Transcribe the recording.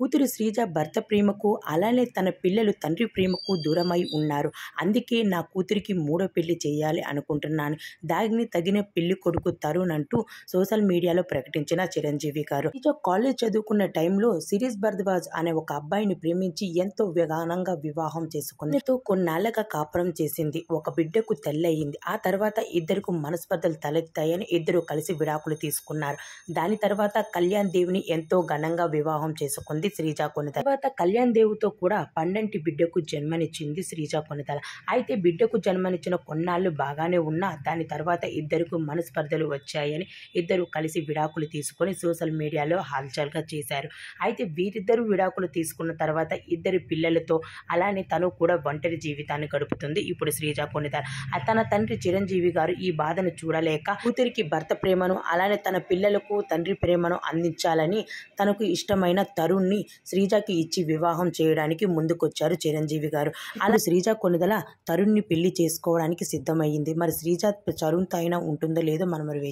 కూతురు శ్రీజ భర్త ప్రేమకు అలానే తన పిల్లలు తండ్రి ప్రేమకు దూరమై ఉన్నారు అందుకే నా కూతురికి మూడో పెళ్లి చేయాలి అనుకుంటున్నాను దానికి తగిన పెళ్లి కొడుకు తరుణ్ అంటూ సోషల్ మీడియాలో ప్రకటించిన చిరంజీవి గారు శ్రీజ కాలేజ్ చదువుకున్న టైంలో సిరీస్ భరద్వాజ్ అనే ఒక అబ్బాయిని ప్రేమించి ఎంతో విధానంగా వివాహం చేసుకుంది కొన్నాళ్ళగా కాపురం చేసింది ఒక బిడ్డకు తెల్లయింది ఆ తర్వాత ఇద్దరికి మనస్పర్ధలు తలెత్తాయని ఇద్దరు కలిసి విడాకులు తీసుకున్నారు దాని తర్వాత కళ్యాణ్ దేవిని ఎంతో ఘనంగా వివాహం చేసుకుంది శ్రీజ కొనితల తర్వాత కళ్యాణ్ దేవుతో కూడా పండంటి బిడ్డకు జన్మనిచ్చింది శ్రీజ కొనితల అయితే బిడ్డకు జన్మనిచ్చిన కొన్నాళ్ళు బాగానే ఉన్నా దాని తర్వాత ఇద్దరుకు మనస్పర్ధలు వచ్చాయని ఇద్దరు కలిసి విడాకులు తీసుకొని సోషల్ మీడియాలో హాల్చల్గా చేశారు అయితే వీరిద్దరు విడాకులు తీసుకున్న తర్వాత ఇద్దరు పిల్లలతో అలానే తను కూడా ఒంటరి జీవితాన్ని గడుపుతుంది ఇప్పుడు శ్రీజ కొనితల తన తండ్రి చిరంజీవి గారు ఈ బాధను చూడలేక కూతురికి భర్త ప్రేమను అలానే తన పిల్లలకు తండ్రి ప్రేమను అందించాలని తనకు ఇష్టమైన తరుణ్ని తీసుకొని శ్రీజకి ఇచ్చి వివాహం చేయడానికి ముందుకొచ్చారు చిరంజీవి గారు అలా శ్రీజ కొనుదల తరుణ్ణి పెళ్లి చేసుకోవడానికి సిద్ధమైంది మరి శ్రీజ తరుణ్ అయినా ఉంటుందో లేదో మనం మరి